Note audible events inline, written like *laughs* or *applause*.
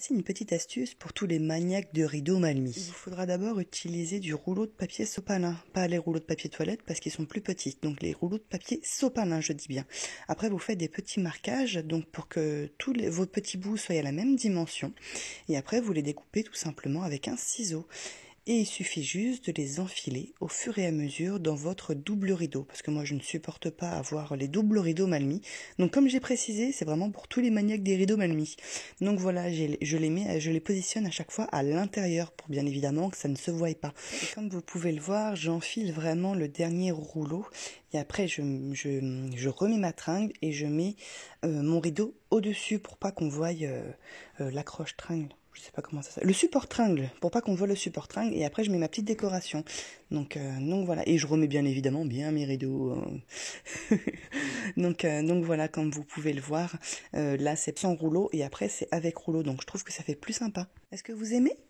Voici une petite astuce pour tous les maniaques de rideaux mal mis. Il vous faudra d'abord utiliser du rouleau de papier sopalin, pas les rouleaux de papier toilette parce qu'ils sont plus petits, donc les rouleaux de papier sopalin, je dis bien. Après, vous faites des petits marquages, donc pour que tous vos petits bouts soient à la même dimension, et après vous les découpez tout simplement avec un ciseau et il suffit juste de les enfiler au fur et à mesure dans votre double rideau parce que moi je ne supporte pas avoir les doubles rideaux mal mis donc comme j'ai précisé c'est vraiment pour tous les maniaques des rideaux mal mis donc voilà je les mets je les positionne à chaque fois à l'intérieur pour bien évidemment que ça ne se voie pas comme vous pouvez le voir j'enfile vraiment le dernier rouleau et après je, remets ma tringle et je mets euh, mon rideau au dessus pour pas qu'on voie euh, euh, l'accroche tringle je sais pas comment ça s'appelle, le support tringle, pour pas qu'on voit le support tringle, et après je mets ma petite décoration. Donc, euh, voilà, et je remets bien évidemment bien mes rideaux. Hein. *laughs* donc, euh, donc voilà, comme vous pouvez le voir, euh, là c'est sans rouleau, et après c'est avec rouleau, donc je trouve que ça fait plus sympa. Est-ce que vous aimez